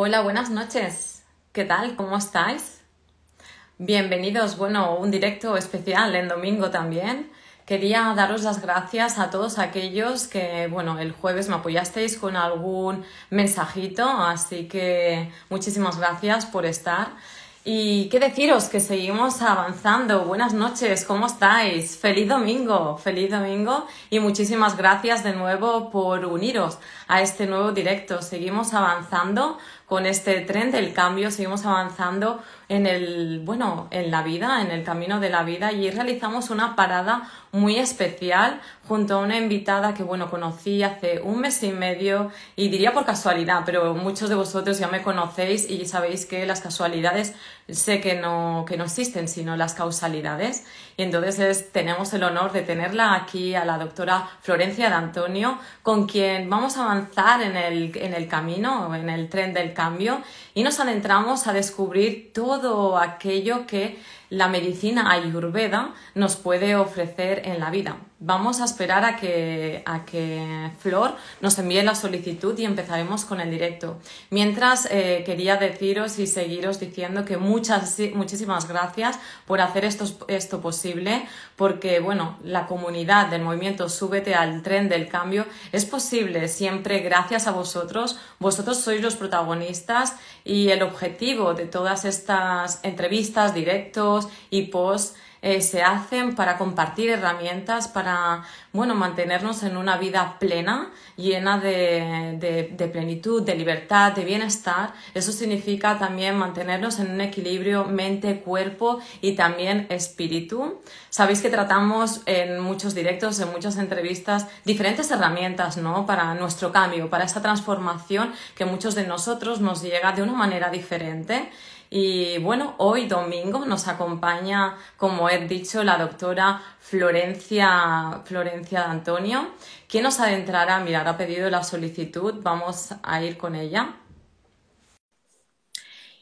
Hola, buenas noches. ¿Qué tal? ¿Cómo estáis? Bienvenidos, bueno, un directo especial en domingo también. Quería daros las gracias a todos aquellos que, bueno, el jueves me apoyasteis con algún mensajito, así que muchísimas gracias por estar. Y qué deciros, que seguimos avanzando. Buenas noches, ¿cómo estáis? Feliz domingo, feliz domingo y muchísimas gracias de nuevo por uniros a este nuevo directo. Seguimos avanzando con este tren del cambio, seguimos avanzando en el, bueno, en la vida, en el camino de la vida y realizamos una parada muy especial junto a una invitada que, bueno, conocí hace un mes y medio y diría por casualidad, pero muchos de vosotros ya me conocéis y sabéis que las casualidades sé que no, que no existen, sino las causalidades. Y entonces es, tenemos el honor de tenerla aquí a la doctora Florencia de Antonio, con quien vamos a avanzar en el, en el camino, en el tren del cambio y nos adentramos a descubrir todo aquello que la medicina ayurveda nos puede ofrecer en la vida. Vamos a esperar a que, a que Flor nos envíe la solicitud y empezaremos con el directo. Mientras, eh, quería deciros y seguiros diciendo que muchas, muchísimas gracias por hacer esto, esto posible, porque, bueno, la comunidad del movimiento Súbete al tren del cambio es posible siempre gracias a vosotros. Vosotros sois los protagonistas y el objetivo de todas estas entrevistas, directos, y post eh, se hacen para compartir herramientas, para bueno, mantenernos en una vida plena, llena de, plenitud, de libertad, de bienestar. Eso significa también mantenernos en un equilibrio mente, cuerpo y también espíritu. Sabéis que tratamos en muchos directos, en muchas entrevistas, diferentes herramientas ¿no? para nuestro cambio, para esa transformación que muchos de nosotros nos llega de una manera diferente. Y bueno, hoy domingo nos acompaña, como he dicho, la doctora Florencia, Florencia de Antonio, que nos adentrará, mirar, ha pedido la solicitud, vamos a ir con ella.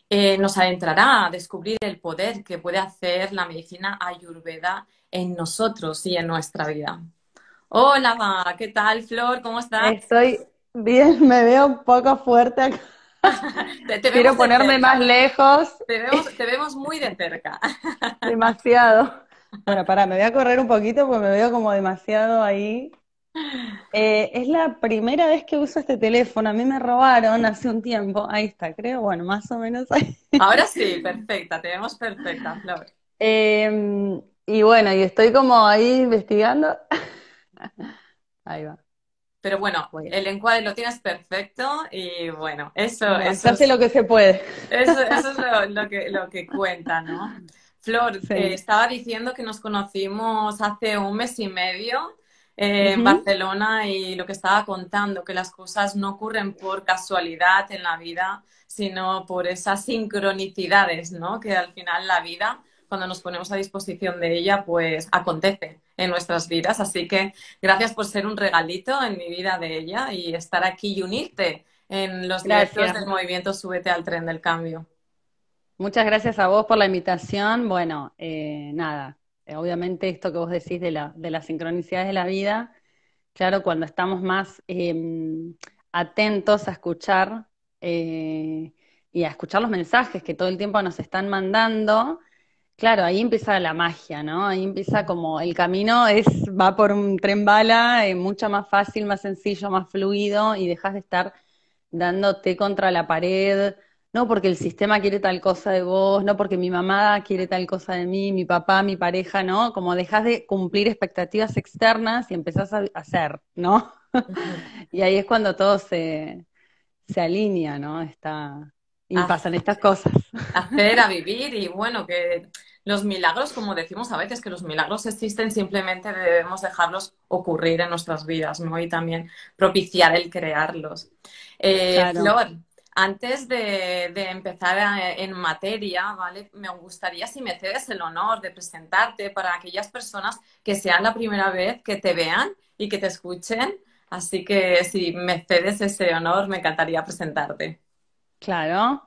Eh, nos adentrará a descubrir el poder que puede hacer la medicina ayurveda en nosotros y en nuestra vida. Hola, ¿qué tal, Flor? ¿Cómo estás? Estoy bien, me veo un poco fuerte te, Quiero ponerme más lejos. Te vemos, muy de cerca. demasiado. Bueno, pará, me voy a correr un poquito porque me veo como demasiado ahí. Eh, es la primera vez que uso este teléfono. A mí me robaron hace un tiempo. Ahí está, creo. Bueno, más o menos Ahora sí, perfecta. Te vemos perfecta, Flor. Em, y bueno, y estoy como ahí investigando. Ahí va. Pero bueno, el encuadre lo tienes perfecto y bueno, eso, es lo que se puede. Eso, es lo, que, lo que cuenta, ¿no? Flor, eh, estaba diciendo que nos conocimos hace un mes y medio eh, en Barcelona y lo que estaba contando, que las cosas no ocurren por casualidad en la vida, sino por esas sincronicidades, ¿no? Que al final la vida, cuando nos ponemos a disposición de ella, pues acontece en nuestras vidas. Así que gracias por ser un regalito en mi vida de ella y estar aquí y unirte en los directos del movimiento Súbete al Tren del Cambio. Muchas gracias a vos por la invitación. Bueno, eh, nada, eh, obviamente esto que vos decís de, la, de las sincronicidades de la vida, claro, cuando estamos más em, atentos a escuchar eh, y a escuchar los mensajes que todo el tiempo nos están mandando, Claro, ahí empieza la magia, ¿no? Ahí empieza como el camino es va por un tren bala, es eh, mucho más fácil, más sencillo, más fluido y dejas de estar dándote contra la pared, no porque el sistema quiere tal cosa de vos, no porque mi mamá quiere tal cosa de mí, mi papá, mi pareja, ¿no? Como dejas de cumplir expectativas externas y empezás a hacer, ¿no? y ahí es cuando todo se, se alinea, ¿no? Está, y pasan estas cosas. Hacer, a vivir y bueno, que los milagros, como decimos a veces, que los milagros existen, simplemente debemos dejarlos ocurrir en nuestras vidas, ¿no? Y también propiciar el crearlos. Eh, Flor, antes de, empezar en materia, ¿vale? Me gustaría si me cedes el honor de presentarte para aquellas personas que sean la primera vez que te vean y que te escuchen. Así que si me cedes ese honor, me encantaría presentarte. Claro,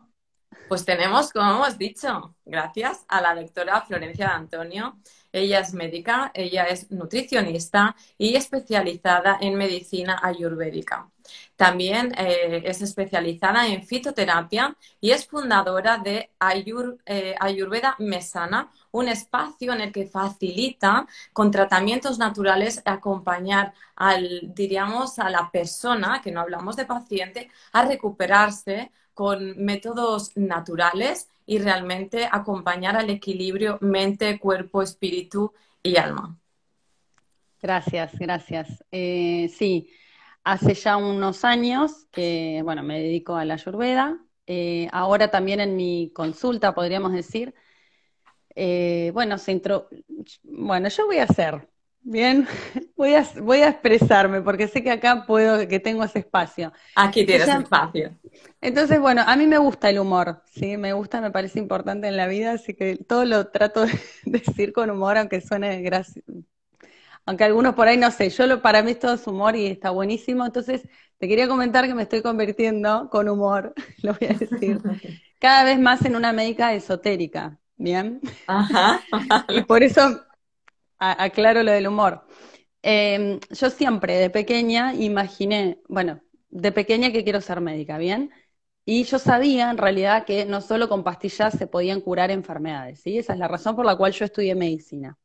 pues tenemos, como hemos dicho, gracias a la doctora Florencia de Antonio. Ella es médica, ella es nutricionista y especializada en medicina ayurvédica. También eh, es especializada en fitoterapia y es fundadora de eh, Ayurveda Mesana, un espacio en el que facilita con tratamientos naturales acompañar al, diríamos, a la persona, que no hablamos de paciente, a recuperarse, con métodos naturales y realmente acompañar al equilibrio mente, cuerpo, espíritu y alma. Gracias, gracias. Eh, sí, hace ya unos años que, bueno, me dedico a la ayurveda. Eh, ahora también en mi consulta, podríamos decir, eh, bueno, bueno, yo voy a hacer Bien, voy a, voy a expresarme porque sé que acá puedo, que tengo ese espacio. Aquí tienes espacio. Entonces, bueno, a mí me gusta el humor, ¿sí? Me gusta, me parece importante en la vida, así que todo lo trato de decir con humor, aunque suene gracioso. Aunque algunos por ahí no sé, yo lo, para mí todo es humor y está buenísimo. Entonces, te quería comentar que me estoy convirtiendo con humor, lo voy a decir, cada vez más en una médica esotérica, ¿bien? ajá. y por eso aclaro lo del humor. Em, yo siempre de pequeña imaginé, bueno, de pequeña que quiero ser médica, ¿bien? Y yo sabía en realidad que no solo con pastillas se podían curar enfermedades, ¿sí? Esa es la razón por la cual yo estudié medicina.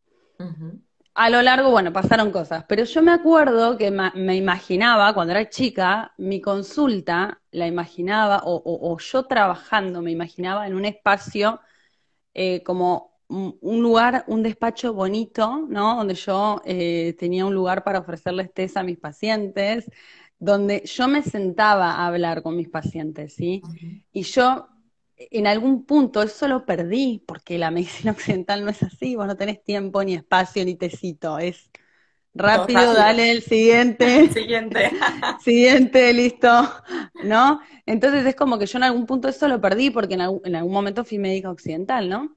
A lo largo, bueno, pasaron cosas, pero yo me acuerdo que me imaginaba, cuando era chica, mi consulta la imaginaba, o, yo trabajando, me imaginaba en un espacio eh, como un lugar, un despacho bonito, ¿no? Donde yo eh, tenía un lugar para ofrecerles test a mis pacientes, donde yo me sentaba a hablar con mis pacientes, ¿sí? Y yo en algún punto eso lo perdí, porque la medicina occidental no es así, vos no tenés tiempo, ni espacio, ni tecito, es rápido, dale el siguiente. siguiente. siguiente, listo, ¿no? Entonces es como que yo en algún punto eso lo perdí, porque en, en algún momento fui médica occidental, ¿no?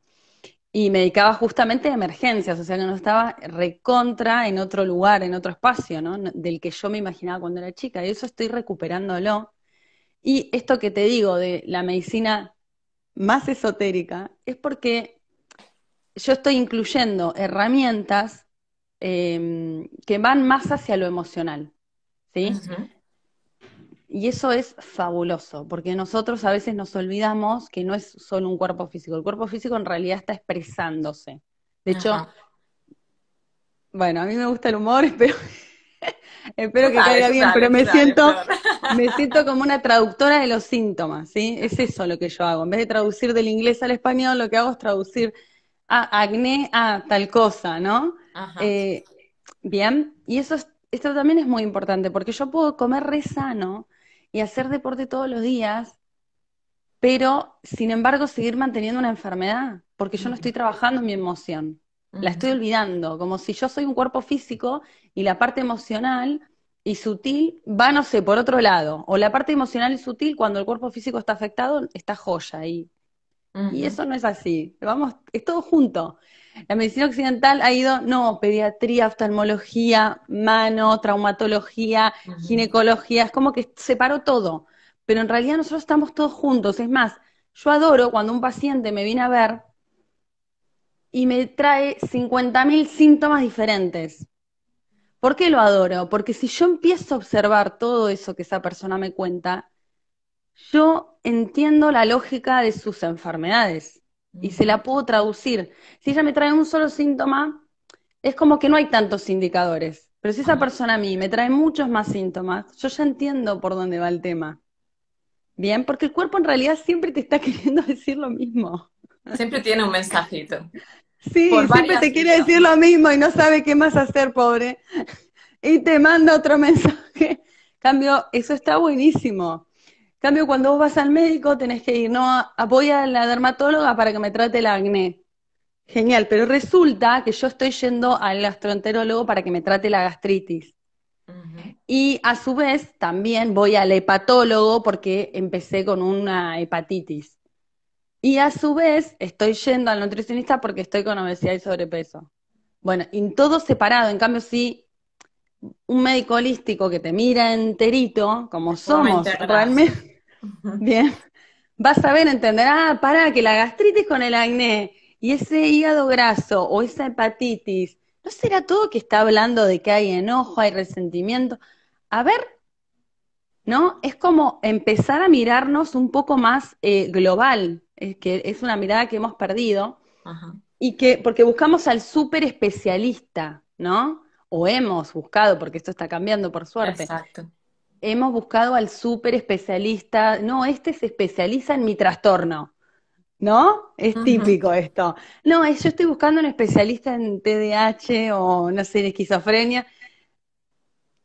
y me dedicaba justamente a emergencias, o sea que no estaba recontra en otro lugar, en otro espacio, ¿no? Del que yo me imaginaba cuando era chica, y eso estoy recuperándolo. Y esto que te digo de la medicina más esotérica es porque yo estoy incluyendo herramientas em, que van más hacia lo emocional, ¿sí? Y eso es fabuloso, porque nosotros a veces nos olvidamos que no es solo un cuerpo físico, el cuerpo físico en realidad está expresándose. De hecho, bueno, a mí me gusta el humor, espero, espero que caiga bien, pero me siento, me siento como una traductora de los síntomas, ¿sí? Es eso lo que yo hago. En vez de traducir del inglés al español, lo que hago es traducir a acné a tal cosa, ¿no? Eh, bien, y eso esto también es muy importante porque yo puedo comer re sano y hacer deporte todos los días, pero sin embargo seguir manteniendo una enfermedad, porque yo no estoy trabajando mi emoción, la estoy olvidando, como si yo soy un cuerpo físico y la parte emocional y sutil va, no sé, por otro lado, o la parte emocional y sutil cuando el cuerpo físico está afectado está joya ahí, y eso no es así, vamos, es todo junto. La medicina occidental ha ido, no, pediatría, oftalmología, mano, traumatología, ginecología, es como que separó todo. Pero en realidad nosotros estamos todos juntos. Es más, yo adoro cuando un paciente me viene a ver y me trae 50.000 síntomas diferentes. ¿Por qué lo adoro? Porque si yo empiezo a observar todo eso que esa persona me cuenta, yo entiendo la lógica de sus enfermedades y se la puedo traducir. Si ella me trae un solo síntoma, es como que no hay tantos indicadores. Pero si esa persona a mí me trae muchos más síntomas, yo ya entiendo por dónde va el tema. Bien, porque el cuerpo en realidad siempre te está queriendo decir lo mismo. Siempre tiene un mensajito. Sí, siempre te quiere decir lo mismo y no sabe qué más hacer, pobre. Y te manda otro mensaje. Cambio, eso está buenísimo cambio, cuando vos vas al médico tenés que ir, no, apoya a la dermatóloga para que me trate el acné. Genial, pero resulta que yo estoy yendo al gastroenterólogo para que me trate la gastritis. Y a su vez también voy al hepatólogo porque empecé con una hepatitis. Y a su vez estoy yendo al nutricionista porque estoy con obesidad y sobrepeso. Bueno, en todo separado, en cambio sí un médico holístico que te mira enterito, como somos realmente, bien, vas a ver, entenderá para ah, pará, que la gastritis con el acné y ese hígado graso o esa hepatitis, ¿no será todo que está hablando de que hay enojo, hay resentimiento? A ver, ¿no? Es como empezar a mirarnos un poco más eh, global, es que es una mirada que hemos perdido, y que, porque buscamos al súper especialista, ¿no? o hemos buscado, porque esto está cambiando por suerte. Exacto. Hemos buscado al súper especialista, no, este se especializa en mi trastorno, ¿no? Es típico esto. No, yo estoy buscando un especialista en TDAH o, no sé, en esquizofrenia.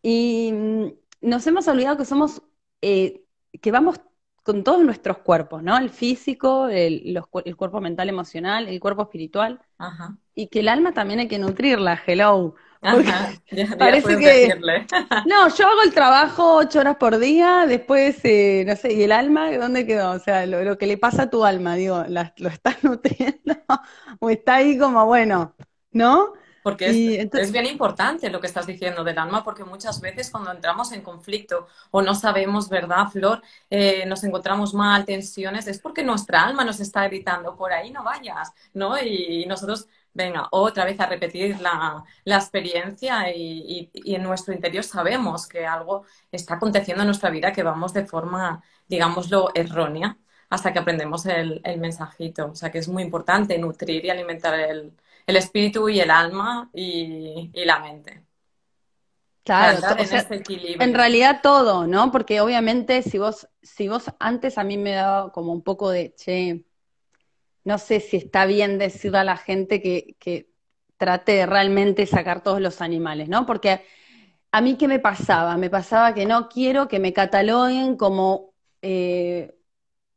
Y mm, nos hemos olvidado que somos, eh, que vamos con todos nuestros cuerpos, ¿no? El físico, el, cuerpo mental, emocional, el cuerpo espiritual. Y que el alma también hay que nutrirla, hello parece No, yo hago el trabajo ocho horas por día, después, eh, no sé, ¿y el alma dónde quedó? O sea, lo, que le pasa a tu alma, digo, ¿lo estás nutriendo? ¿O está ahí como, bueno, ¿no? Porque es, bien importante lo que estás diciendo del alma, porque muchas veces cuando entramos en conflicto o no sabemos, ¿verdad, Flor? Eh, nos encontramos mal, tensiones, es porque nuestra alma nos está gritando, por ahí no vayas, ¿no? Y nosotros venga, otra vez a repetir la, experiencia y, en nuestro interior sabemos que algo está aconteciendo en nuestra vida que vamos de forma, digámoslo, errónea hasta que aprendemos el, mensajito. O sea que es muy importante nutrir y alimentar el, espíritu y el alma y, la mente. Claro, en, en, realidad todo, ¿no? Porque obviamente si vos, si vos antes a mí me daba como un poco de, che, no sé si está bien decirle a la gente que, trate de realmente sacar todos los animales, ¿no? Porque a mí qué me pasaba? Me pasaba que no quiero que me cataloguen como eh,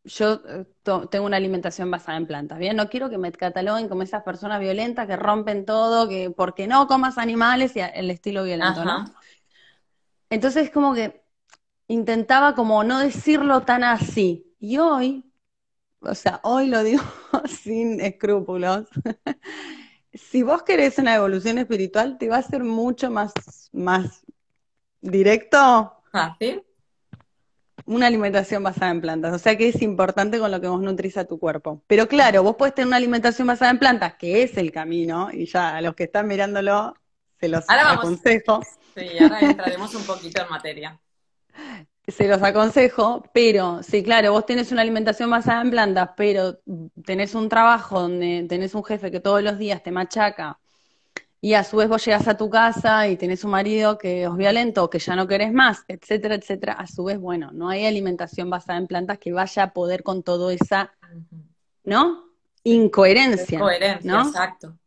yo eh, tengo una alimentación basada en plantas, ¿bien? No quiero que me cataloguen como esas personas violentas que rompen todo, que porque no comas animales y el estilo violento, ¿no? Entonces como que intentaba como no decirlo tan así. Y hoy o sea, hoy lo digo sin escrúpulos, si vos querés una evolución espiritual, te va a ser mucho más, más directo. Fácil. Una alimentación basada en plantas. O sea que es importante con lo que vos nutrís a tu cuerpo. Pero claro, vos podés tener una alimentación basada en plantas, que es el camino, y ya a los que están mirándolo se los aconsejo. Sí, ahora entraremos un poquito en materia. Se los aconsejo, pero sí, claro, vos tenés una alimentación basada en plantas, pero tenés un trabajo donde tenés un jefe que todos los días te machaca y a su vez vos llegás a tu casa y tenés un marido que os violento, que ya no querés más, etcétera, etcétera. A su vez, bueno, no hay alimentación basada en plantas que vaya a poder con todo esa, ¿no? Incoherencia. Incoherencia, ¿no? exacto.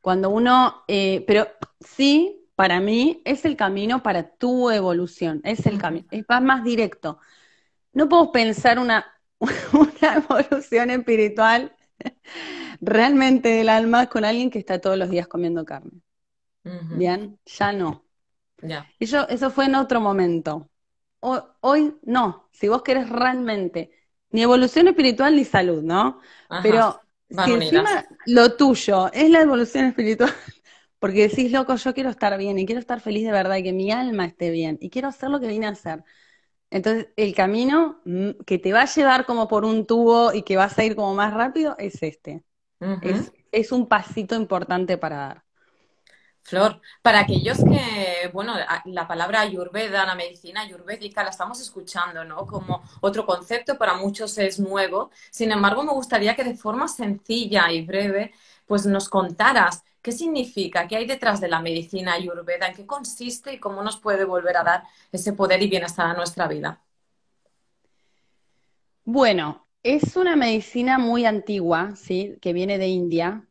Cuando uno, eh, pero sí para mí es el camino para tu evolución, es el camino, es más directo. No puedo pensar una, evolución espiritual realmente del alma con alguien que está todos los días comiendo carne. Bien, ya no. Ya. Y yo, eso fue en otro momento. Hoy, no, si vos querés realmente, ni evolución espiritual ni salud, ¿no? Pero si encima lo tuyo es la evolución espiritual, porque decís, loco, yo quiero estar bien y quiero estar feliz de verdad y que mi alma esté bien y quiero hacer lo que vine a hacer. Entonces, el camino mm, que te va a llevar como por un tubo y que vas a ir como más rápido es este. es, es un pasito importante para dar. Flor, para aquellos que, bueno, la palabra ayurveda, la medicina ayurvédica, la estamos escuchando, ¿no? Como otro concepto, para muchos es nuevo. Sin embargo, me gustaría que de forma sencilla y breve, pues nos contaras ¿Qué significa? ¿Qué hay detrás de la medicina ayurveda? ¿En qué consiste y cómo nos puede volver a dar ese poder y bienestar a nuestra vida? Bueno, es una medicina muy antigua, ¿sí? Que viene de India,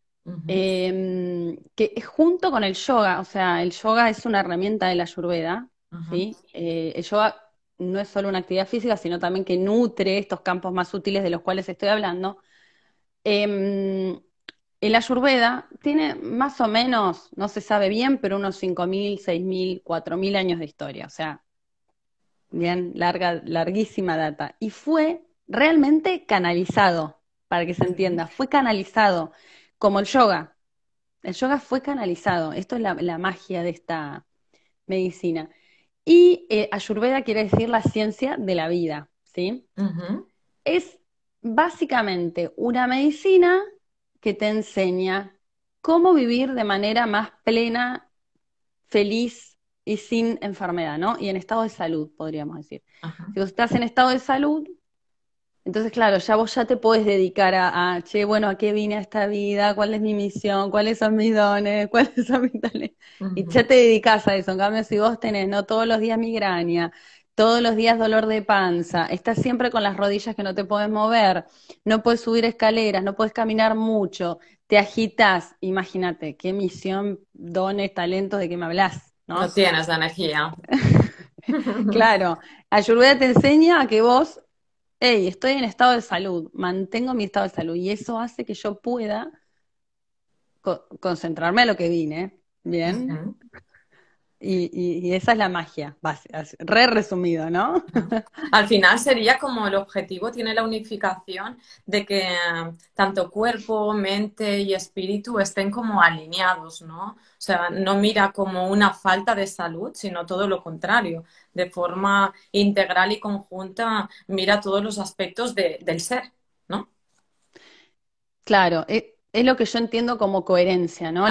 em, que junto con el yoga, o sea, el yoga es una herramienta de la ayurveda, ¿sí? Eh, el yoga no es solo una actividad física, sino también que nutre estos campos más útiles de los cuales estoy hablando. Em, el Ayurveda tiene más o menos, no se sabe bien, pero unos 5.000, 6.000, 4.000 años de historia, o sea, bien larga, larguísima data. Y fue realmente canalizado, para que se entienda, fue canalizado, como el yoga. El yoga fue canalizado, esto es la, magia de esta medicina. Y eh, Ayurveda quiere decir la ciencia de la vida, ¿sí? Es básicamente una medicina que te enseña cómo vivir de manera más plena, feliz y sin enfermedad, ¿no? Y en estado de salud, podríamos decir. Si vos estás en estado de salud, entonces, claro, ya vos ya te podés dedicar a, che, bueno, ¿a qué vine a esta vida? ¿Cuál es mi misión? ¿Cuáles son mis dones? ¿Cuáles son mis talentos? Y ya te dedicas a eso. En cambio, si vos tenés, ¿no? Todos los días migraña, todos los días dolor de panza, estás siempre con las rodillas que no te puedes mover, no puedes subir escaleras, no puedes caminar mucho, te agitas, imagínate, qué misión, dones, talentos de que me hablas. No, no tienes energía. claro, Ayurveda te enseña a que vos, hey, estoy en estado de salud, mantengo mi estado de salud y eso hace que yo pueda concentrarme a lo que vine. Bien. Y, esa es la magia, re resumido, ¿no? Al final sería como el objetivo, tiene la unificación de que eh, tanto cuerpo, mente y espíritu estén como alineados, ¿no? O sea, no mira como una falta de salud, sino todo lo contrario, de forma integral y conjunta mira todos los aspectos del ser, ¿no? Claro, e, es, lo que yo entiendo como coherencia, ¿no?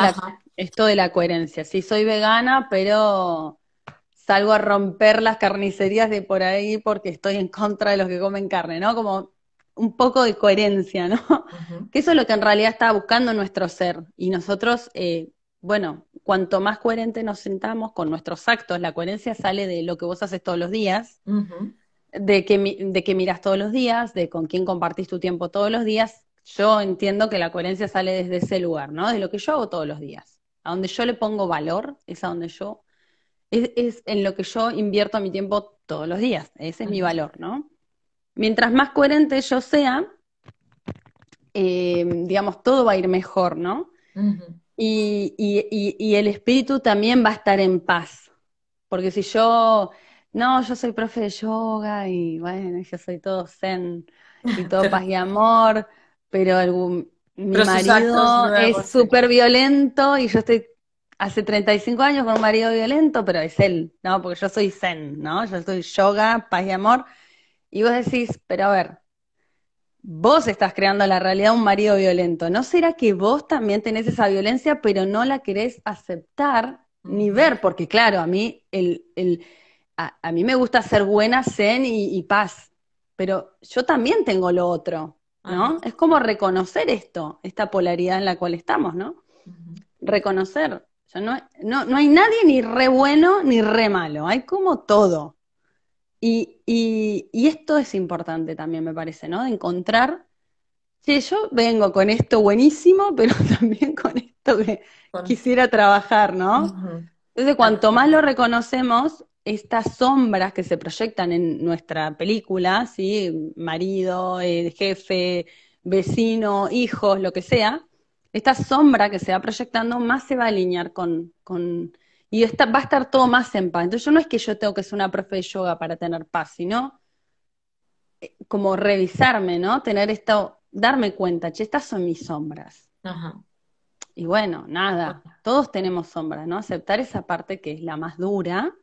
esto de la coherencia. Sí, soy vegana, pero salgo a romper las carnicerías de por ahí porque estoy en contra de los que comen carne, ¿no? Como un poco de coherencia, ¿no? Que eso es lo que en realidad está buscando nuestro ser. Y nosotros, eh, bueno, cuanto más coherente nos sentamos con nuestros actos, la coherencia sale de lo que vos haces todos los días, de, que, de miras todos los días, de con quién compartís tu tiempo todos los días. Yo entiendo que la coherencia sale desde ese lugar, ¿no? De lo que yo hago todos los días donde yo le pongo valor, es a donde yo, es, en lo que yo invierto mi tiempo todos los días, ese es mi valor, ¿no? Mientras más coherente yo sea, eh, digamos, todo va a ir mejor, ¿no? y, el espíritu también va a estar en paz, porque si yo, no, yo soy profe de yoga y bueno, yo soy todo zen y todo paz y amor, pero algún, mi marido es súper violento y yo estoy hace 35 años con un marido violento, pero es él, ¿no? Porque yo soy zen, ¿no? Yo soy yoga, paz y amor. Y vos decís, pero a ver, vos estás creando la realidad un marido violento. ¿No será que vos también tenés esa violencia, pero no la querés aceptar ni ver? Porque claro, a mí, el, a, mí me gusta ser buena, zen y paz, pero yo también tengo lo otro. Ah, ¿no? Es como reconocer esto, esta polaridad en la cual estamos, ¿no? Reconocer. no, no, hay nadie ni re bueno ni re malo, hay como todo. Y, esto es importante también, me parece, ¿no? De encontrar, que yo vengo con esto buenísimo, pero también con esto que quisiera trabajar, ¿no? Entonces, cuanto más lo reconocemos, estas sombras que se proyectan en nuestra película, ¿sí? marido, eh, jefe, vecino, hijos, lo que sea, esta sombra que se va proyectando más se va a alinear con, y va a estar todo más en paz. Entonces yo no es que yo tengo que ser una profe de yoga para tener paz, sino eh, como revisarme, ¿no? Tener esto, darme cuenta, che, estas son mis sombras. Y bueno, nada, todos tenemos sombras, ¿no? Aceptar esa parte que es la más dura,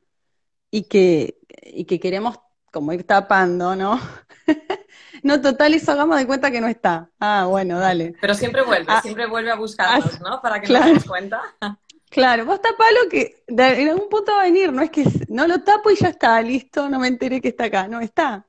y que, y que queremos como ir tapando, ¿no? no, total, eso hagamos de cuenta que no está. Ah, bueno, dale. Pero siempre vuelve, ah, siempre vuelve a buscarlos, ah, ¿no? Para que claro. nos cuenta. Claro, vos tapalo que en algún punto va a venir, no es que no lo tapo y ya está, listo, no me enteré que está acá, no está.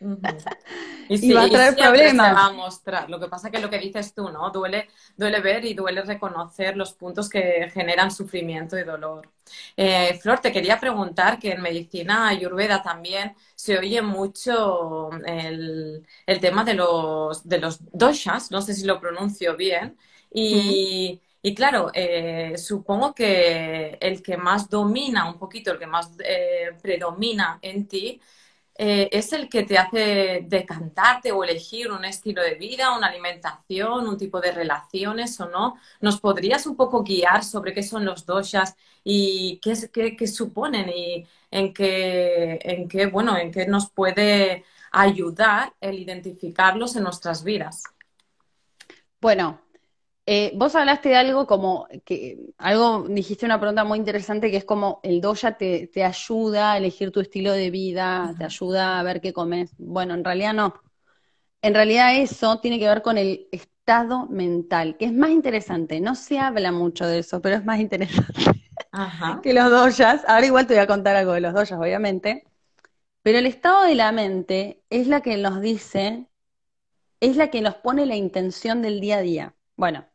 Y, va a traer problemas. mostrar. Lo que pasa es que lo que dices tú, ¿no? Duele, duele ver y duele reconocer los puntos que generan sufrimiento y dolor. Eh, Flor, te quería preguntar que en medicina ayurveda también se oye mucho el, tema de los, de los doshas, no sé si lo pronuncio bien, y... claro, eh, supongo que el que más domina un poquito, el que más eh, predomina en ti, eh, es el que te hace decantarte o elegir un estilo de vida, una alimentación, un tipo de relaciones o no. ¿Nos podrías un poco guiar sobre qué son los doshas y qué, suponen y en qué, bueno, en qué nos puede ayudar el identificarlos en nuestras vidas? Bueno, eh, vos hablaste de algo como que algo dijiste una pregunta muy interesante que es como el doya te, ayuda a elegir tu estilo de vida, te ayuda a ver qué comes. Bueno, en realidad no. En realidad eso tiene que ver con el estado mental, que es más interesante. No se habla mucho de eso, pero es más interesante que los doyas. Ahora igual te voy a contar algo de los doyas, obviamente. Pero el estado de la mente es la que nos dice, es la que nos pone la intención del día a día. Bueno,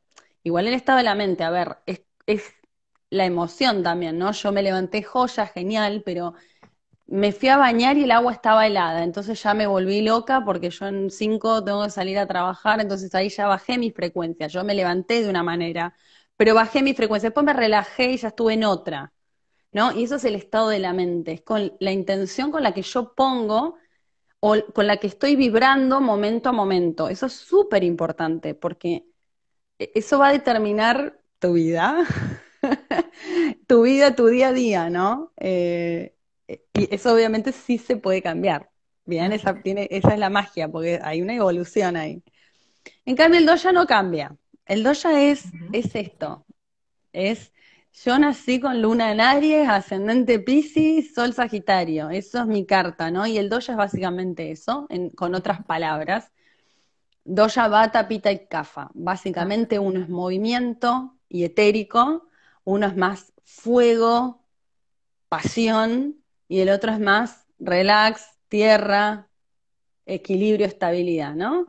Igual el estado de la mente, a ver, es, la emoción también, ¿no? Yo me levanté joya, genial, pero me fui a bañar y el agua estaba helada, entonces ya me volví loca porque yo en cinco tengo que salir a trabajar, entonces ahí ya bajé mis frecuencias, yo me levanté de una manera, pero bajé mis frecuencias, después me relajé y ya estuve en otra, ¿no? Y eso es el estado de la mente, es con la intención con la que yo pongo o con la que estoy vibrando momento a momento, eso es súper importante porque e-, eso va a determinar tu vida, tu vida, tu día a día, ¿no? Eh, y eso obviamente sí se puede cambiar. Bien, esa, tiene, esa es la magia, porque hay una evolución ahí. En cambio, el doya no cambia. El doya es, es esto. Es yo nací con luna en Aries, ascendente Piscis, sol Sagitario. Eso es mi carta, ¿no? Y el doya es básicamente eso, con otras palabras. Doya, Bata, Pita y Kafa. Básicamente ah. uno es movimiento y etérico, uno es más fuego, pasión, y el otro es más relax, tierra, equilibrio, estabilidad, ¿no?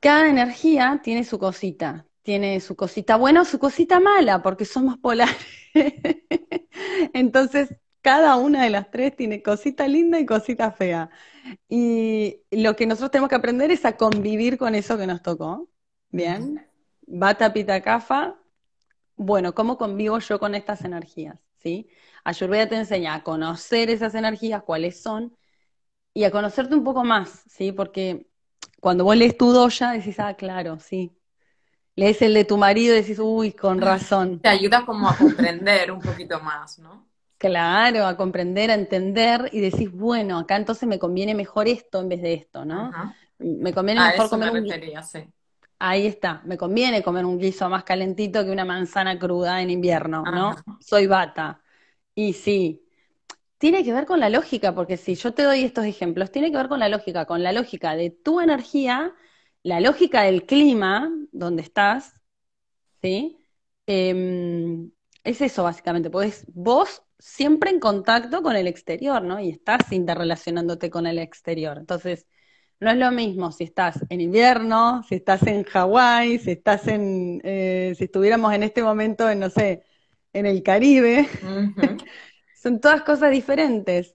Cada energía tiene su cosita, tiene su cosita buena o su cosita mala, porque somos polares. Entonces, cada una de las tres tiene cosita linda y cosita fea. Y lo que nosotros tenemos que aprender es a convivir con eso que nos tocó. Bien. Bata, pita, cafa. Bueno, ¿cómo convivo yo con estas energías? ¿Sí? Ayurveda te enseña a conocer esas energías, cuáles son, y a conocerte un poco más, ¿sí? Porque cuando vos lees tu doya, decís, ah, claro, sí. Lees el de tu marido y decís, uy, con razón. Te ayudas como a comprender un poquito más, ¿no? Claro, a comprender, a entender y decís, bueno, acá entonces me conviene mejor esto en vez de esto, ¿no? Me conviene ah, mejor comer un Ahí está, me conviene comer un guiso más calentito que una manzana cruda en invierno, ¿no? Soy bata. Y sí, tiene que ver con la lógica, porque si yo te doy estos ejemplos, tiene que ver con la lógica, con la lógica de tu energía, la lógica del clima donde estás, ¿sí? Em, es eso básicamente, podés vos siempre en contacto con el exterior, ¿no? Y estás interrelacionándote con el exterior. Entonces, no es lo mismo si estás en invierno, si estás en Hawái, si estás en, eh, si estuviéramos en este momento en, no sé, en el Caribe. son todas cosas diferentes.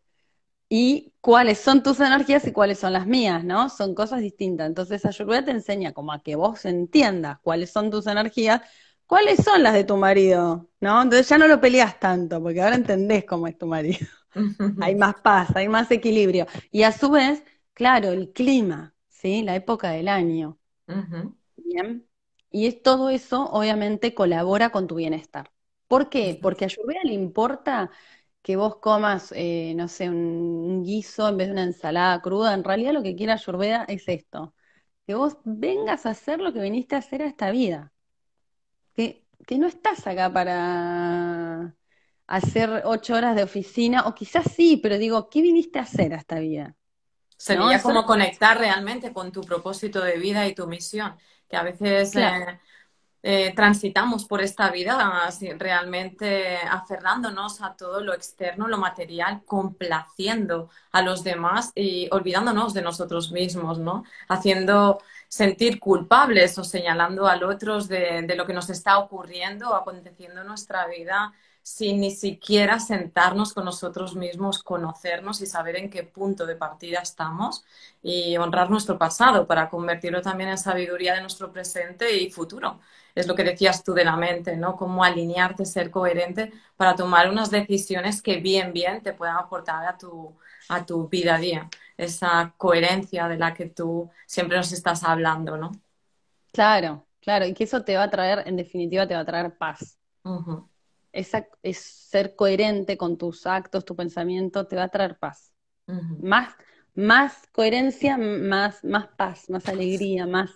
Y cuáles son tus energías y cuáles son las mías, ¿no? Son cosas distintas. Entonces, Ayurveda te enseña como a que vos entiendas cuáles son tus energías cuáles son las de tu marido, ¿no? Entonces ya no lo peleas tanto, porque ahora entendés cómo es tu marido. hay más paz, hay más equilibrio. Y a su vez, claro, el clima, ¿sí? La época del año. Bien. Y es, todo eso, obviamente, colabora con tu bienestar. ¿Por qué? Porque a Ayurveda le importa que vos comas, eh, no sé, un guiso en vez de una ensalada cruda. En realidad lo que quiere Ayurveda es esto, que vos vengas a hacer lo que viniste a hacer a esta vida que no estás acá para hacer ocho horas de oficina, o quizás sí, pero digo, ¿qué viniste a hacer hasta esta vida? Sería como conectar realmente con tu propósito de vida y tu misión, que a veces eh, eh, transitamos por esta vida realmente aferrándonos a todo lo externo, lo material, complaciendo a los demás y olvidándonos de nosotros mismos, ¿no? Haciendo sentir culpables o señalando al otro de, lo que nos está ocurriendo o aconteciendo en nuestra vida sin ni siquiera sentarnos con nosotros mismos, conocernos y saber en qué punto de partida estamos y honrar nuestro pasado para convertirlo también en sabiduría de nuestro presente y futuro. Es lo que decías tú de la mente, ¿no? Cómo alinearte, ser coherente para tomar unas decisiones que bien, bien te puedan aportar a tu, a tu vida a día esa coherencia de la que tú siempre nos estás hablando, ¿no? Claro, claro, y que eso te va a traer, en definitiva, te va a traer paz. Esa, es ser coherente con tus actos, tu pensamiento, te va a traer paz. Más, más coherencia, más, más paz, más alegría, más,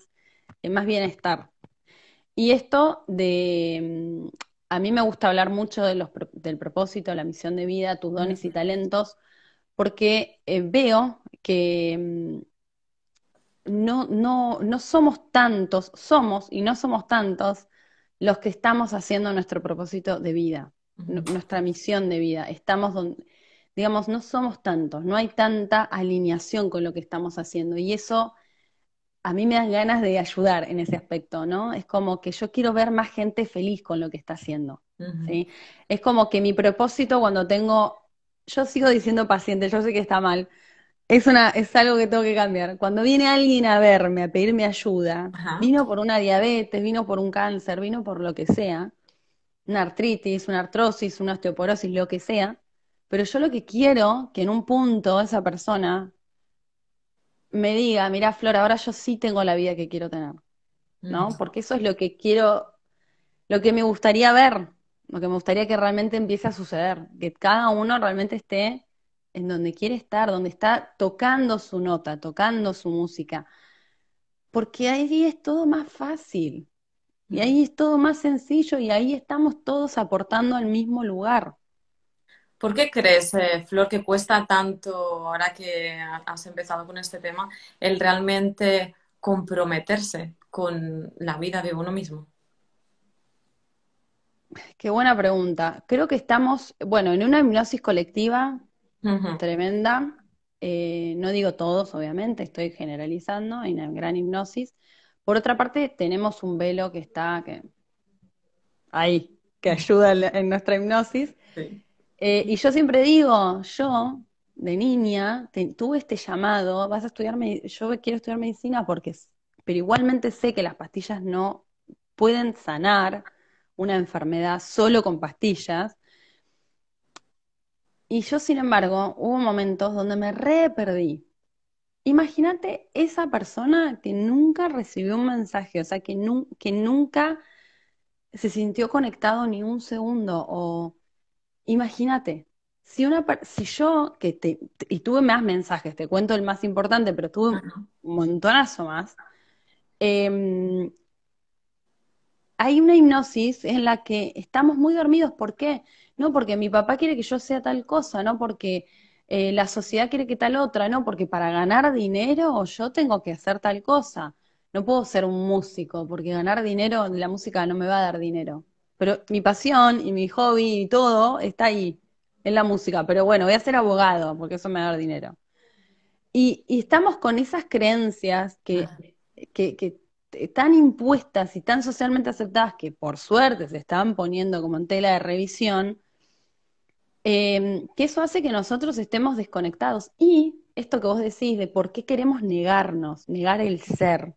eh, más bienestar. Y esto de, mm, a mí me gusta hablar mucho de del propósito, la misión de vida, tus dones y talentos, porque eh, veo que mm, no, no, no somos tantos, somos y no somos tantos los que estamos haciendo nuestro propósito de vida, nuestra misión de vida. Estamos donde, digamos, no somos tantos, no hay tanta alineación con lo que estamos haciendo. Y eso a mí me da ganas de ayudar en ese aspecto, ¿no? Es como que yo quiero ver más gente feliz con lo que está haciendo. Es como que mi propósito cuando tengo, yo sigo diciendo paciente, yo sé que está mal, es, una, es algo que tengo que cambiar. Cuando viene alguien a verme, a pedirme ayuda, vino por una diabetes, vino por un cáncer, vino por lo que sea, una artritis, una artrosis, una osteoporosis, lo que sea, pero yo lo que quiero que en un punto esa persona me diga, mira Flor, ahora yo sí tengo la vida que quiero tener, ¿no? Mm. Porque eso es lo que quiero, lo que me gustaría ver, lo que me gustaría que realmente empiece a suceder, que cada uno realmente esté en donde quiere estar, donde está tocando su nota, tocando su música. Porque ahí es todo más fácil, y ahí es todo más sencillo y ahí estamos todos aportando al mismo lugar. ¿Por qué crees, eh, Flor, que cuesta tanto, ahora que has empezado con este tema, el realmente comprometerse con la vida de uno mismo? Qué buena pregunta. Creo que estamos, bueno, en una hipnosis colectiva tremenda. Eh, no digo todos, obviamente, estoy generalizando, en el gran hipnosis. Por otra parte, tenemos un velo que está que, ahí, que ayuda en, nuestra hipnosis. Eh, y yo siempre digo, yo de niña tuve este llamado, vas a estudiar, yo quiero estudiar medicina porque, pero igualmente sé que las pastillas no pueden sanar una enfermedad solo con pastillas. Y yo, sin embargo, hubo momentos donde me re perdí. Imagínate esa persona que nunca recibió un mensaje, o sea, que, que nunca se sintió conectado ni un segundo. O imagínate, si una si yo que y tuve más mensajes, te cuento el más importante, pero tuve un montonazo más. Em, hay una hipnosis en la que estamos muy dormidos. ¿Por qué? porque mi papá quiere que yo sea tal cosa, no porque eh, la sociedad quiere que tal otra, no porque para ganar dinero yo tengo que hacer tal cosa. No puedo ser un músico porque ganar dinero, la música no me va a dar dinero. Pero mi pasión y mi hobby y todo está ahí, en la música. Pero bueno, voy a ser abogado porque eso me va a dar dinero. Y, estamos con esas creencias que, ah. impuestas y tan socialmente aceptadas que por suerte se están poniendo como en tela de revisión, Em, que eso hace que nosotros estemos desconectados. Y esto que vos decís de por qué queremos negarnos, negar el ser,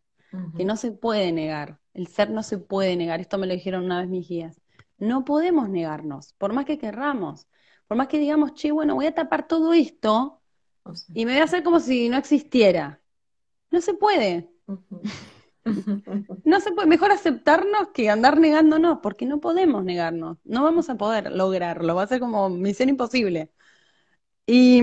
que no se puede negar, el ser no se puede negar, esto me lo dijeron una vez mis guías, no podemos negarnos, por más que querramos, por más que digamos, che, bueno, voy a tapar todo esto y me voy a hacer como si no existiera. No se puede. No se puede, mejor aceptarnos que andar negándonos, porque no podemos negarnos, no vamos a poder lograrlo, va a ser como misión imposible. Y,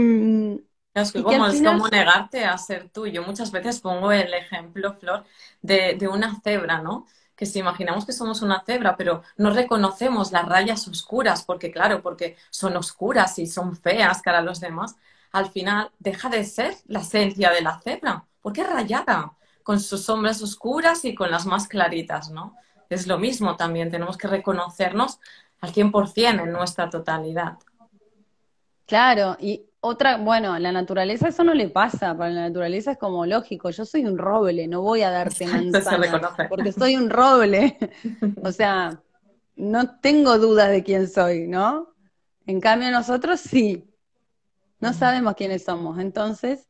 es como, negarte a ser tú. Yo muchas veces pongo el ejemplo, Flor, de, una cebra, ¿no? que si imaginamos que somos una cebra, pero no reconocemos las rayas oscuras, porque claro, porque son oscuras y son feas cara los demás, al final deja de ser la esencia de la cebra, porque es rayada con sus sombras oscuras y con las más claritas, ¿no? Es lo mismo también, tenemos que reconocernos al 100% en nuestra totalidad. Claro, y otra, bueno, la naturaleza eso no le pasa, para la naturaleza es como lógico, yo soy un roble, no voy a darte manzana, porque soy un roble. o sea, no tengo duda de quién soy, ¿no? En cambio nosotros sí, no sabemos quiénes somos, entonces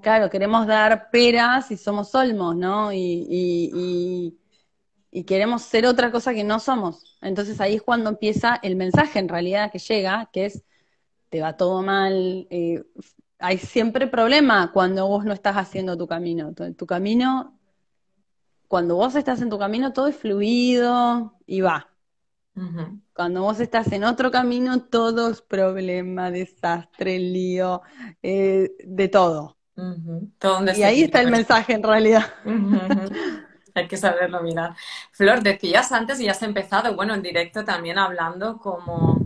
Claro, queremos dar peras y somos olmos, ¿no? Y, queremos ser otra cosa que no somos. Entonces ahí es cuando empieza el mensaje en realidad que llega, que es, te va todo mal, eh, hay siempre problema cuando vos no estás haciendo tu camino. Tu, camino, cuando vos estás en tu camino, todo es fluido y va. Cuando vos estás en otro camino, todo es problema, desastre, lío, eh, de todo y ahí está el mensaje en realidad. Hay que saberlo mirar. Flor, decías antes y has empezado, bueno, en directo también hablando como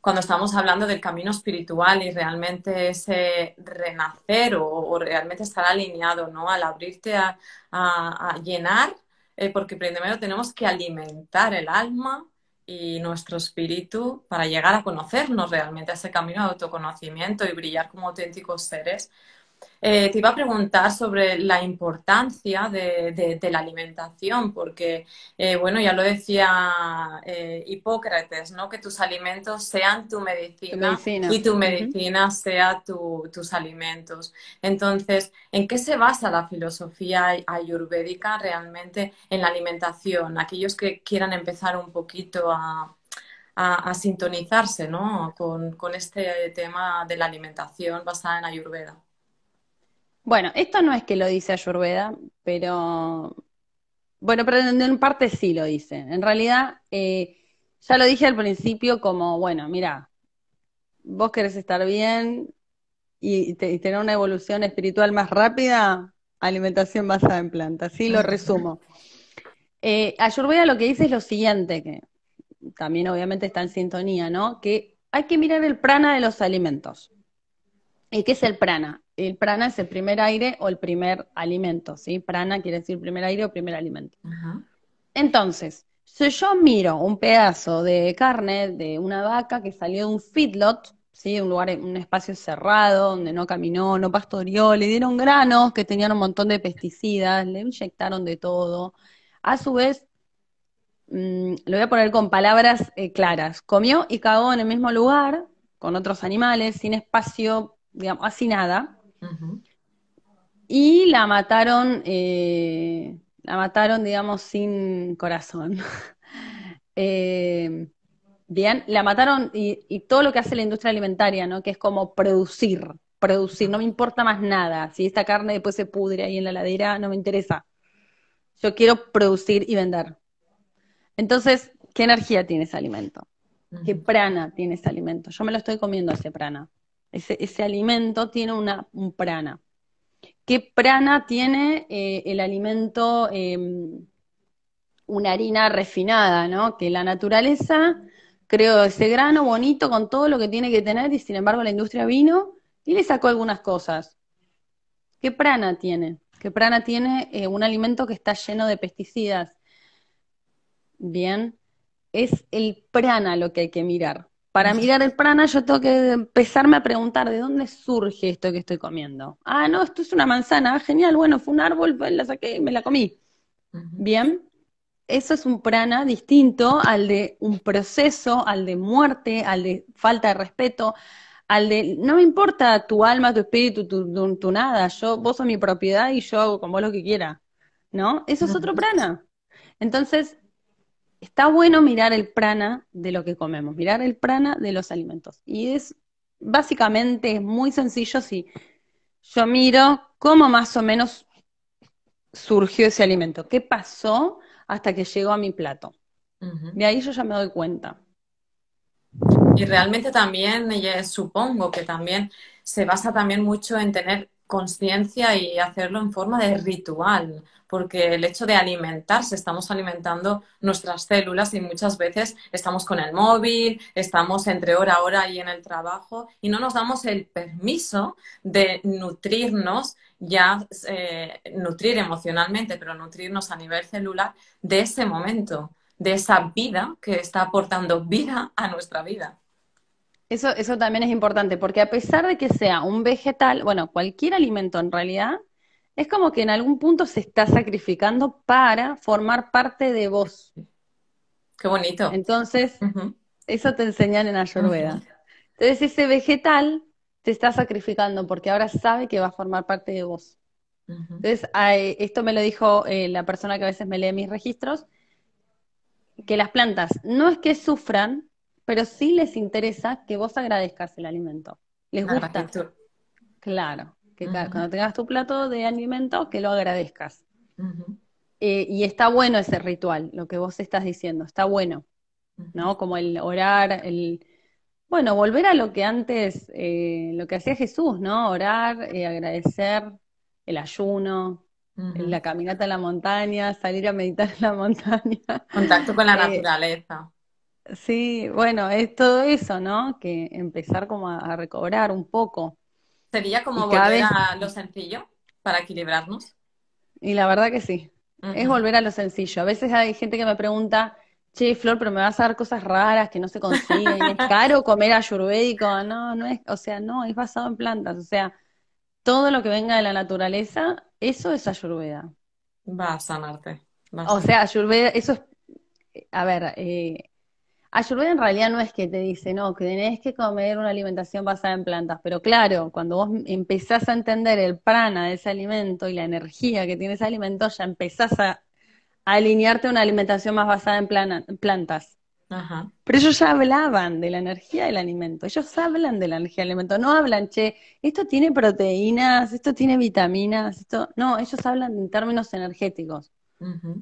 cuando estamos hablando del camino espiritual y realmente ese renacer o, realmente estar alineado, ¿no? Al abrirte a, a, llenar, eh, porque primero tenemos que alimentar el alma y nuestro espíritu para llegar a conocernos realmente, a ese camino de autoconocimiento y brillar como auténticos seres. Eh, te iba a preguntar sobre la importancia de, la alimentación, porque, eh, bueno, ya lo decía eh, Hipócrates, ¿no? Que tus alimentos sean tu medicina, y tu medicina sea tus alimentos. Entonces, ¿en qué se basa la filosofía ayurvédica realmente en la alimentación? Aquellos que quieran empezar un poquito a, sintonizarse con este tema de la alimentación basada en ayurveda. Bueno, esto no es que lo dice Ayurveda, pero bueno, pero en parte sí lo dice. En realidad, eh, ya lo dije al principio como, bueno, mira, vos querés estar bien y, tener una evolución espiritual más rápida, alimentación basada en plantas. Sí, lo resumo. Eh, Ayurveda lo que dice es lo siguiente, que también obviamente está en sintonía, ¿no? Que hay que mirar el prana de los alimentos. ¿Y qué es el prana? el prana es el primer aire o el primer alimento, ¿sí? Prana quiere decir primer aire o primer alimento. Entonces, si yo miro un pedazo de carne de una vaca que salió de un feedlot, ¿sí? un lugar, un espacio cerrado donde no caminó, no pastoreó, le dieron granos que tenían un montón de pesticidas, le inyectaron de todo. A su vez, mm, lo voy a poner con palabras eh, claras, comió y cagó en el mismo lugar, con otros animales, sin espacio, así nada, y la mataron, eh, la mataron, digamos, sin corazón. Eh, bien, la mataron y, todo lo que hace la industria alimentaria, ¿no? Que es como producir, producir, no me importa más nada. Si esta carne después se pudre ahí en la ladera, no me interesa. Yo quiero producir y vender. Entonces, ¿qué energía tiene ese alimento? ¿Qué prana tiene ese alimento? Yo me lo estoy comiendo ese prana. Ese, alimento tiene una, un prana. ¿Qué prana tiene eh, el alimento, em, una harina refinada, ¿no? Que la naturaleza creó ese grano bonito con todo lo que tiene que tener y sin embargo la industria vino y le sacó algunas cosas. ¿Qué prana tiene? ¿Qué prana tiene eh, un alimento que está lleno de pesticidas? Bien, es el prana lo que hay que mirar. Para mirar el prana yo tengo que empezarme a preguntar de dónde surge esto que estoy comiendo. Ah, no, esto es una manzana, ah, genial, bueno, fue un árbol, la saqué y me la comí. Bien, eso es un prana distinto al de un proceso, al de muerte, al de falta de respeto, al de no me importa tu alma, tu espíritu, tu, nada, yo, vos sos mi propiedad y yo hago con vos lo que quiera. ¿No? Eso es otro prana. Entonces, está bueno mirar el prana de lo que comemos, mirar el prana de los alimentos. Y es básicamente muy sencillo si yo miro cómo más o menos surgió ese alimento, qué pasó hasta que llegó a mi plato. De ahí yo ya me doy cuenta. Y realmente también, eh, supongo que también se basa también mucho en tener conciencia y hacerlo en forma de ritual, porque el hecho de alimentarse, estamos alimentando nuestras células y muchas veces estamos con el móvil, estamos entre hora hora y en el trabajo y no nos damos el permiso de nutrirnos, ya eh, nutrir emocionalmente, pero nutrirnos a nivel celular de ese momento, de esa vida que está aportando vida a nuestra vida. Eso, también es importante, porque a pesar de que sea un vegetal, bueno, cualquier alimento en realidad, es como que en algún punto se está sacrificando para formar parte de vos. Qué bonito. Entonces, eso te enseñan en Ayurveda. Entonces, ese vegetal te está sacrificando porque ahora sabe que va a formar parte de vos. Entonces, esto me lo dijo eh, la persona que a veces me lee mis registros, que las plantas no es que sufran, pero sí les interesa que vos agradezcas el alimento. Les ah, gusta. Claro, que cuando tengas tu plato de alimento, que lo agradezcas. Eh, y está bueno ese ritual, lo que vos estás diciendo, está bueno, ¿no? Como el orar, el... Bueno, volver a lo que antes, eh, lo que hacía Jesús, ¿no? Orar, eh, agradecer, el ayuno, la caminata a la montaña, salir a meditar en la montaña. Contacto con la naturaleza. Sí, bueno, es todo eso, ¿no? Que empezar como a, recobrar un poco. ¿Sería como volver a lo sencillo para equilibrarnos? Y la verdad que sí, es volver a lo sencillo. A veces hay gente que me pregunta, che, Flor, pero me vas a dar cosas raras que no se consiguen, es caro comer ayurvédico, no, no es, o sea, no, es basado en plantas, o sea, todo lo que venga de la naturaleza, eso es ayurveda. Va a sanarte. Va a sanarte. O sea, ayurveda, eso es, eh, a ver, eh, Ayurveda en realidad no es que te dice, no, que tenés que comer una alimentación basada en plantas, pero claro, cuando vos empezás a entender el prana de ese alimento y la energía que tiene ese alimento, ya empezás a, alinearte a una alimentación más basada en, plantas. Ajá. Pero ellos ya hablaban de la energía del alimento, ellos hablan de la energía del alimento, no hablan, che, esto tiene proteínas, esto tiene vitaminas, esto, no, ellos hablan en términos energéticos. Ajá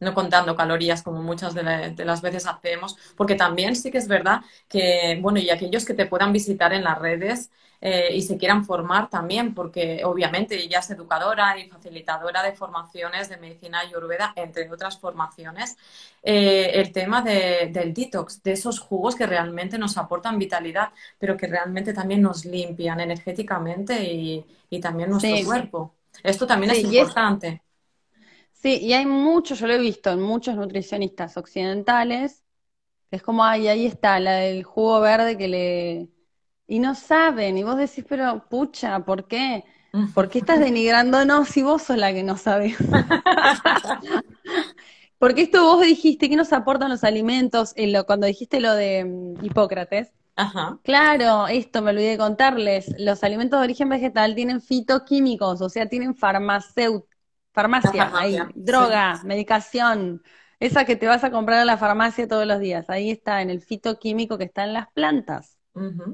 no contando calorías como muchas de, las veces hacemos, porque también sí que es verdad que, bueno, y aquellos que te puedan visitar en las redes eh, y se quieran formar también, porque obviamente ella es educadora y facilitadora de formaciones de medicina ayurveda, entre otras formaciones, eh, el tema de, del detox, de esos jugos que realmente nos aportan vitalidad, pero que realmente también nos limpian energéticamente y, también nuestro cuerpo. Esto también es importante. Sí, y hay mucho, yo lo he visto en muchos nutricionistas occidentales, es como, ay, ahí está, la del jugo verde que le... Y no saben, y vos decís, pero pucha, ¿por qué? ¿Por qué estás denigrándonos si vos sos la que no sabes? Porque esto vos dijiste, ¿qué nos aportan los alimentos? Eh, cuando dijiste lo de mm, Hipócrates, Ajá. Claro, esto me olvidé de contarles. Los alimentos de origen vegetal tienen fitoquímicos, o sea, tienen farmacéuticos Farmacia, ahí. Droga, medicación. Esa que te vas a comprar a la farmacia todos los días. Ahí está, en el fitoquímico que está en las plantas.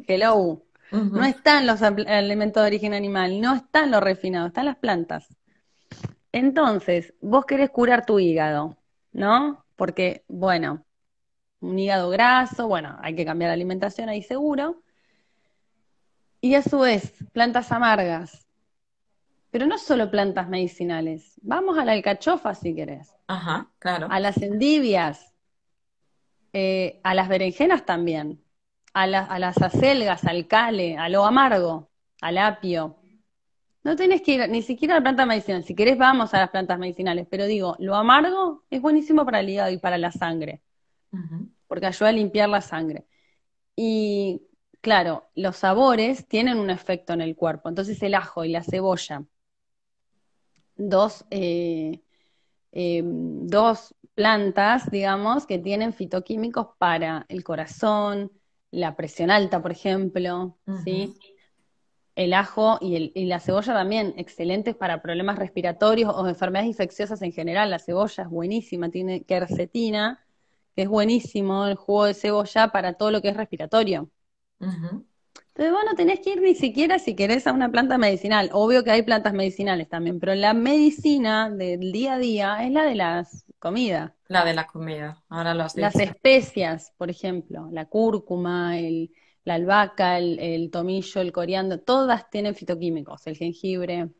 Hello. No están los alimentos de origen animal, no están los refinados, están las plantas. Entonces, vos querés curar tu hígado, ¿no? Porque, bueno, un hígado graso, bueno, hay que cambiar la alimentación ahí seguro. Y a su vez, plantas amargas. Pero no solo plantas medicinales. Vamos a la alcachofa si querés. Ajá, claro. A las endivias. Eh, a las berenjenas también. A, las acelgas, al cale, a lo amargo, al apio. No tenés que ir ni siquiera a la planta medicinal. Si querés, vamos a las plantas medicinales. Pero digo, lo amargo es buenísimo para el hígado y para la sangre. Porque ayuda a limpiar la sangre. Y claro, los sabores tienen un efecto en el cuerpo. Entonces, el ajo y la cebolla dos, eh, em, dos plantas, digamos, que tienen fitoquímicos para el corazón, la presión alta, por ejemplo, ¿sí? El ajo y, la cebolla también, excelentes para problemas respiratorios o enfermedades infecciosas en general. La cebolla es buenísima, tiene quercetina, que es buenísimo el jugo de cebolla para todo lo que es respiratorio. Entonces vos no tenés que ir ni siquiera si querés a una planta medicinal. Obvio que hay plantas medicinales también, pero la medicina del día a día es la de las comidas. La de las comidas. ahora lo has Las especias, por ejemplo, la cúrcuma, el, la albahaca, el, tomillo, el coriandro, todas tienen fitoquímicos, el jengibre,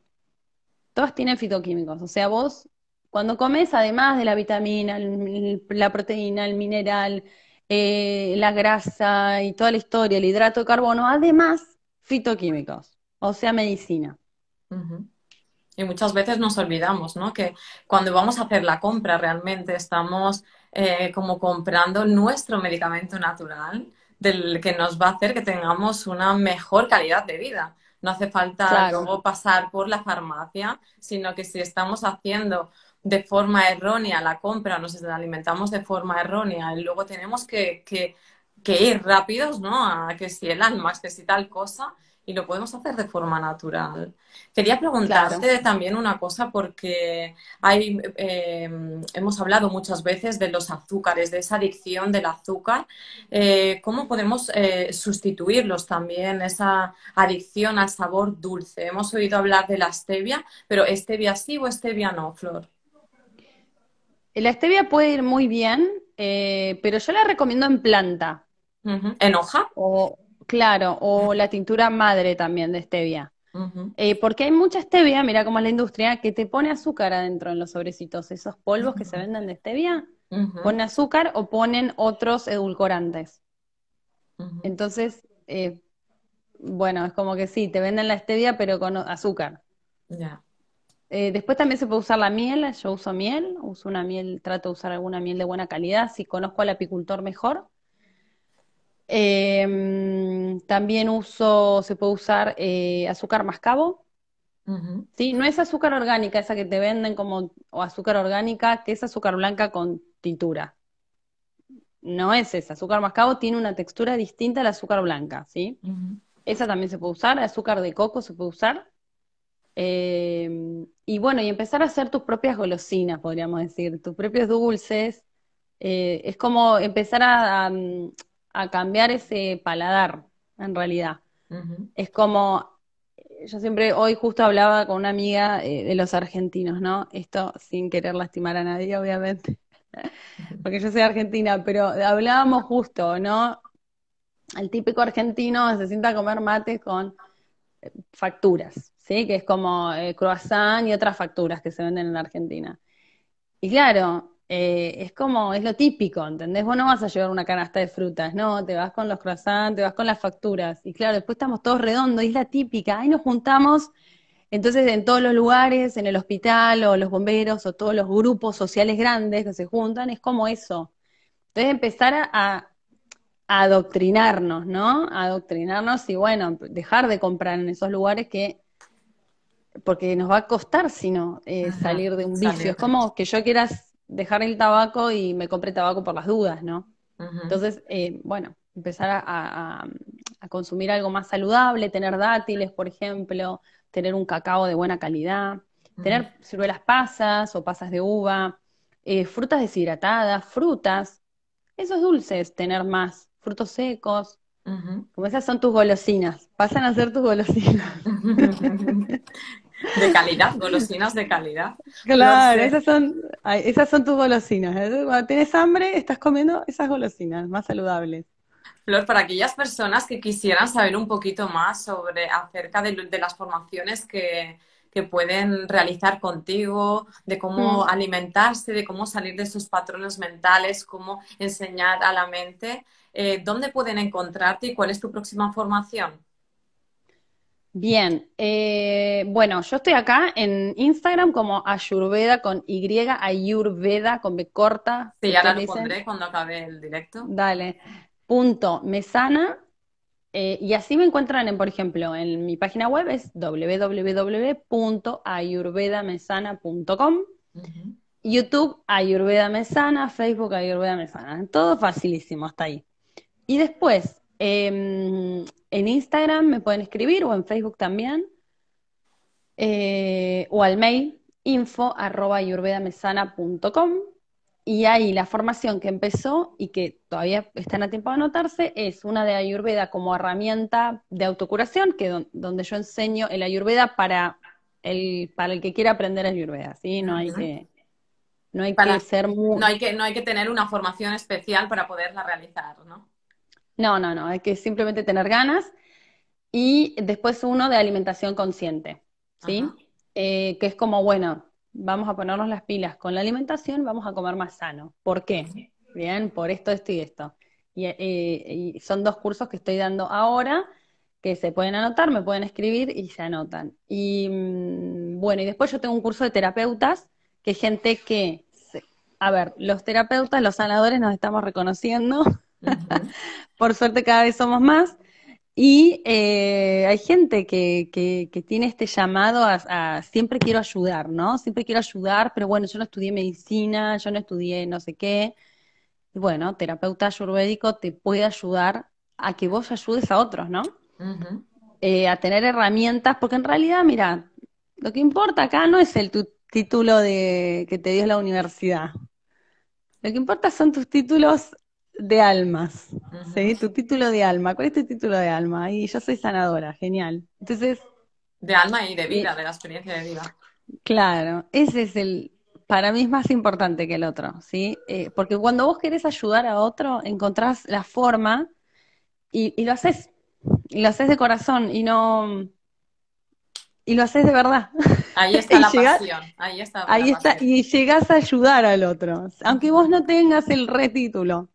todas tienen fitoquímicos. O sea, vos cuando comes, además de la vitamina, la proteína, el mineral, eh, la grasa y toda la historia, el hidrato de carbono, además fitoquímicos, o sea, medicina. Y muchas veces nos olvidamos, ¿no? Que cuando vamos a hacer la compra realmente estamos eh, como comprando nuestro medicamento natural del que nos va a hacer que tengamos una mejor calidad de vida. No hace falta luego pasar por la farmacia, sino que si estamos haciendo de forma errónea la compra, nos alimentamos de forma errónea y luego tenemos que, ir rápidos, ¿no? A que si el alma, que si tal cosa, y lo podemos hacer de forma natural. Quería preguntarte también una cosa porque hay, eh, hemos hablado muchas veces de los azúcares, de esa adicción del azúcar. Eh, ¿Cómo podemos eh, sustituirlos también, esa adicción al sabor dulce? Hemos oído hablar de la stevia, pero ¿stevia sí o stevia no, Flor? La stevia puede ir muy bien, eh, pero yo la recomiendo en planta. ¿En hoja? O, claro, o la tintura madre también de stevia. Eh, porque hay mucha stevia, mira cómo es la industria, que te pone azúcar adentro en los sobrecitos, esos polvos que se venden de stevia, ponen azúcar o ponen otros edulcorantes. Entonces, eh, bueno, es como que sí, te venden la stevia pero con azúcar. Ya. Eh, después también se puede usar la miel, yo uso miel, uso una miel, trato de usar alguna miel de buena calidad, si conozco al apicultor mejor. Em, también uso, se puede usar eh, azúcar mascabo. Sí, no es azúcar orgánica, esa que te venden como azúcar orgánica, que es azúcar blanca con tintura. No es esa, azúcar mascabo tiene una textura distinta al azúcar blanca, ¿sí? Esa también se puede usar, azúcar de coco se puede usar. Em, y bueno, y empezar a hacer tus propias golosinas, podríamos decir, tus propios dulces. Eh, es como empezar mm, a, cambiar ese paladar, en realidad. Es como, eh, yo siempre hoy justo hablaba con una amiga eh, de los argentinos, ¿no? Esto sin querer lastimar a nadie, obviamente, porque yo soy argentina, pero hablábamos justo, ¿no? El típico argentino se sienta a comer mate con facturas, que es como eh, croissant y otras facturas que se venden en la Argentina. Y claro, eh, es como, es lo típico, ¿entendés? Vos no vas a llevar una canasta de frutas, no, te vas con los croissants, te vas con las facturas. Y claro, después estamos todos redondos, es la típica, ahí nos juntamos, entonces en todos los lugares, en el hospital o los bomberos o todos los grupos sociales grandes que se juntan, es como eso. Entonces empezar a, a adoctrinarnos, ¿no? A adoctrinarnos y bueno, dejar de comprar en esos lugares que porque nos va a costar si no eh, salir de un vicio. Es como que yo quieras dejar el tabaco y me compré tabaco por las dudas, ¿no? Entonces, eh, bueno, empezar a, consumir algo más saludable, tener dátiles, por ejemplo, tener un cacao de buena calidad, tener ciruelas pasas o pasas de uva, eh, frutas deshidratadas, frutas, esos dulces, tener más, frutos secos, Como esas son tus golosinas, pasan a ser tus golosinas. De calidad, golosinas de calidad. Claro, esas, son, tus golosinas. ¿eh? Cuando tienes hambre, estás comiendo esas golosinas más saludables. Flor, para aquellas personas que quisieran saber un poquito más sobre acerca de, las formaciones que, pueden realizar contigo, de cómo mm. alimentarse, de cómo salir de sus patrones mentales, cómo enseñar a la mente, eh, ¿dónde pueden encontrarte y cuál es tu próxima formación? Bien, eh, bueno, yo estoy acá en Instagram como Ayurveda con Y, Ayurveda con B corta. Sí, ahora lo pondré cuando acabe el directo. Dale, punto mesana. Eh, y así me encuentran, por ejemplo, en mi página web es www.ayurvedamesana.com. YouTube, Ayurveda Mesana, Facebook, Ayurveda Mesana. Todo facilísimo, hasta ahí. Y después, Em, en Instagram me pueden escribir o en Facebook también. Eh, o al mail info arroba y ahí la formación que empezó y que todavía están a tiempo de anotarse es una de Ayurveda como herramienta de autocuración, que donde yo enseño el Ayurveda para el, que quiera aprender Ayurveda, ¿sí? No hay que, no No hay que, no hay que tener una formación especial para poderla realizar, ¿no? No, no, no, hay que simplemente tener ganas y después uno de alimentación consciente, ¿sí? Eh, que es como, bueno, vamos a ponernos las pilas con la alimentación, vamos a comer más sano. ¿Por qué? Bien, por esto, esto y esto. Y, eh, y son dos cursos que estoy dando ahora que se pueden anotar, me pueden escribir y se anotan. Y mm, bueno, y después yo tengo un curso de terapeutas, que es gente que, a ver, los terapeutas, los sanadores nos estamos reconociendo Por suerte cada vez somos más. Y eh, hay gente que, tiene este llamado a, siempre quiero ayudar, ¿no? Siempre quiero ayudar, pero bueno, yo no estudié medicina, yo no estudié no sé qué. Y bueno, terapeuta ayurvédico te puede ayudar a que vos ayudes a otros, ¿no? Eh, a tener herramientas, porque en realidad, mira, lo que importa acá no es el título de, que te dio la universidad. Lo que importa son tus títulos de almas, ¿sí? Tu título de alma. ¿Cuál es tu título de alma? Y yo soy sanadora, genial. Entonces... De alma y de eh, vida, de la experiencia de vida. Claro, ese es el, para mí es más importante que el otro, ¿sí? Eh, porque cuando vos querés ayudar a otro, encontrás la forma y, lo haces, y lo haces de corazón y no... Y lo haces de verdad. Ahí está la pasión. Ahí está. Ahí está. Y llegás a ayudar al otro. Aunque vos no tengas el retítulo.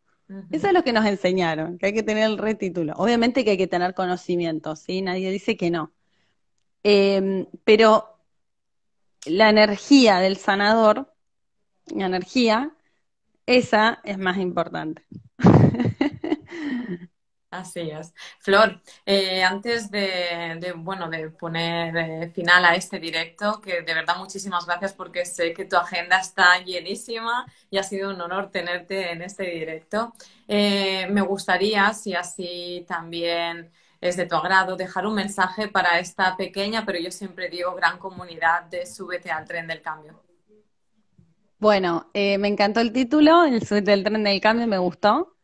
Eso es lo que nos enseñaron, que hay que tener el retítulo. Obviamente que hay que tener conocimiento, ¿sí? Nadie dice que no. Em, pero la energía del sanador, la energía, esa es más importante. Así es. Flor, eh, antes de, bueno, de poner eh, final a este directo, que de verdad muchísimas gracias porque sé que tu agenda está llenísima y ha sido un honor tenerte en este directo. Eh, me gustaría, si así también es de tu agrado, dejar un mensaje para esta pequeña, pero yo siempre digo gran comunidad de Súbete al tren del cambio. Bueno, me encantó el título, el Súbete al tren del cambio, me gustó.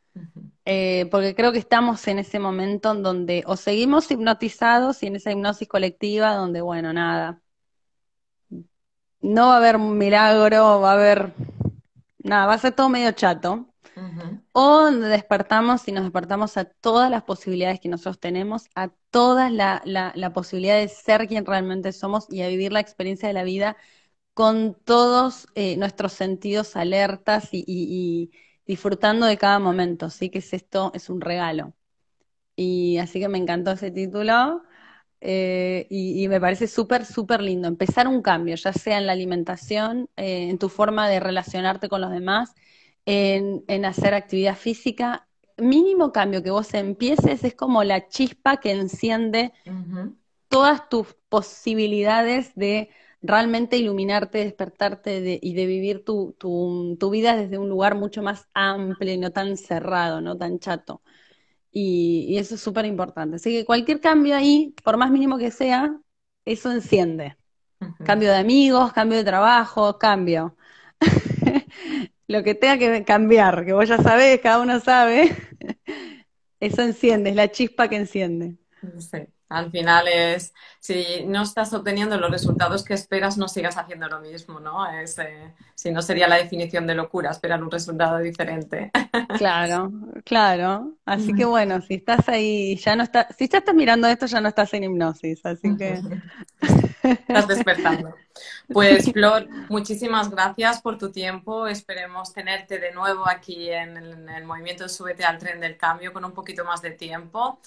Eh, porque creo que estamos en ese momento en donde o seguimos hipnotizados y en esa hipnosis colectiva donde, bueno, nada, no va a haber un milagro, va a haber, nada, va a ser todo medio chato. O donde despertamos y nos despertamos a todas las posibilidades que nosotros tenemos, a toda la, la, posibilidad de ser quien realmente somos y a vivir la experiencia de la vida con todos eh, nuestros sentidos alertas y disfrutando de cada momento, sí que es esto, es un regalo. Y así que me encantó ese título eh, y, me parece súper, súper lindo. Empezar un cambio, ya sea en la alimentación, eh, en tu forma de relacionarte con los demás, en, hacer actividad física. Mínimo cambio que vos empieces es como la chispa que enciende todas tus posibilidades de realmente iluminarte, despertarte y de vivir tu, tu, vida desde un lugar mucho más amplio y no tan cerrado, no tan chato. Y, eso es súper importante. Así que cualquier cambio ahí, por más mínimo que sea, eso enciende. Cambio de amigos, cambio de trabajo, cambio. Lo que tenga que cambiar, que vos ya sabés, cada uno sabe, eso enciende, es la chispa que enciende. Al final es, si no estás obteniendo los resultados que esperas, no sigas haciendo lo mismo, ¿no? Eh, si no sería la definición de locura, esperar un resultado diferente. Claro, claro. Así que bueno, si estás ahí, ya no estás, si ya estás mirando esto, ya no estás en hipnosis, así que... Estás despertando. Pues Flor, muchísimas gracias por tu tiempo. Esperemos tenerte de nuevo aquí en el, en el movimiento Súbete al tren del cambio con un poquito más de tiempo.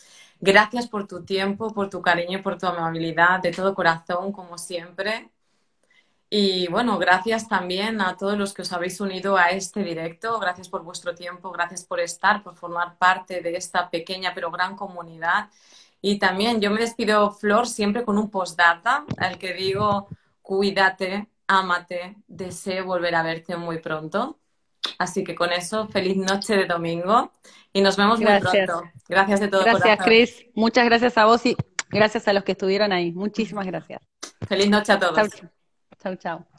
Gracias por tu tiempo, por tu cariño y por tu amabilidad, de todo corazón, como siempre. Y bueno, gracias también a todos los que os habéis unido a este directo. Gracias por vuestro tiempo, gracias por estar, por formar parte de esta pequeña pero gran comunidad. Y también yo me despido, Flor, siempre con un postdata al que digo, cuídate, ámate, deseo volver a verte muy pronto. Así que con eso, feliz noche de domingo y nos vemos muy pronto. Gracias de todo gracias, corazón. Gracias, Cris. Muchas gracias a vos y gracias a los que estuvieron ahí. Muchísimas gracias. Feliz noche a todos. Chao, chao. chau.